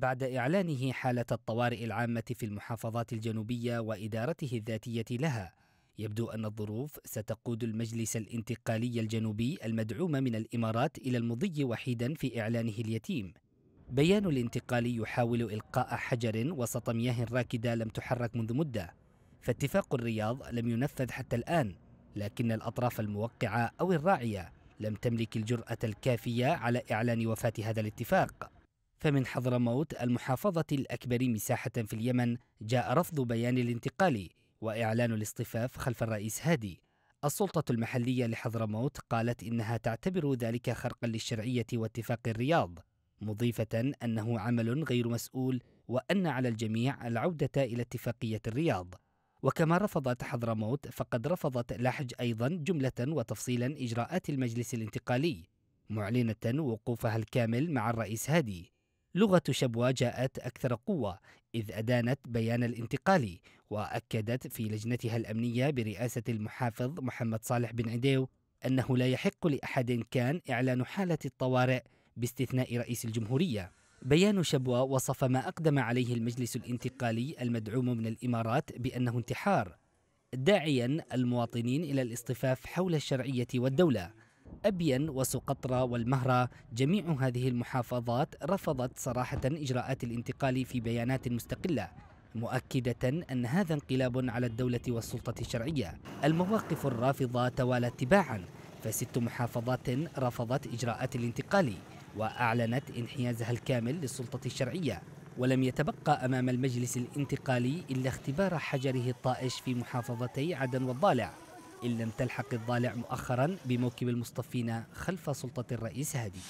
بعد إعلانه حالة الطوارئ العامة في المحافظات الجنوبية وإدارته الذاتية لها يبدو أن الظروف ستقود المجلس الانتقالي الجنوبي المدعوم من الإمارات إلى المضي وحيدا في إعلانه اليتيم بيان الانتقالي يحاول إلقاء حجر وسط مياه راكدة لم تحرك منذ مدة فاتفاق الرياض لم ينفذ حتى الآن لكن الأطراف الموقعة أو الراعية لم تملك الجرأة الكافية على إعلان وفاة هذا الاتفاق فمن حضرموت المحافظة الأكبر مساحة في اليمن جاء رفض بيان الانتقال وإعلان الاصطفاف خلف الرئيس هادي السلطة المحلية لحضرموت قالت إنها تعتبر ذلك خرقا للشرعية واتفاق الرياض مضيفة أنه عمل غير مسؤول وأن على الجميع العودة إلى اتفاقية الرياض وكما رفضت حضرموت فقد رفضت لحج أيضا جملة وتفصيلا إجراءات المجلس الانتقالي معلنة وقوفها الكامل مع الرئيس هادي لغة شبوة جاءت أكثر قوة إذ أدانت بيان الانتقالي وأكدت في لجنتها الأمنية برئاسة المحافظ محمد صالح بن عديو أنه لا يحق لأحد كان إعلان حالة الطوارئ باستثناء رئيس الجمهورية بيان شبوة وصف ما أقدم عليه المجلس الانتقالي المدعوم من الإمارات بأنه انتحار داعيا المواطنين إلى الاصطفاف حول الشرعية والدولة أبين وسقطرى والمهرة جميع هذه المحافظات رفضت صراحة إجراءات الانتقال في بيانات مستقلة مؤكدة أن هذا انقلاب على الدولة والسلطة الشرعية المواقف الرافضة توالت تباعا فست محافظات رفضت إجراءات الانتقال وأعلنت انحيازها الكامل للسلطة الشرعية ولم يتبقى أمام المجلس الانتقالي إلا اختبار حجره الطائش في محافظتي عدن والضالع إن لم تلحق الضالع مؤخرا بموكب المصطفين خلف سلطة الرئيس هادي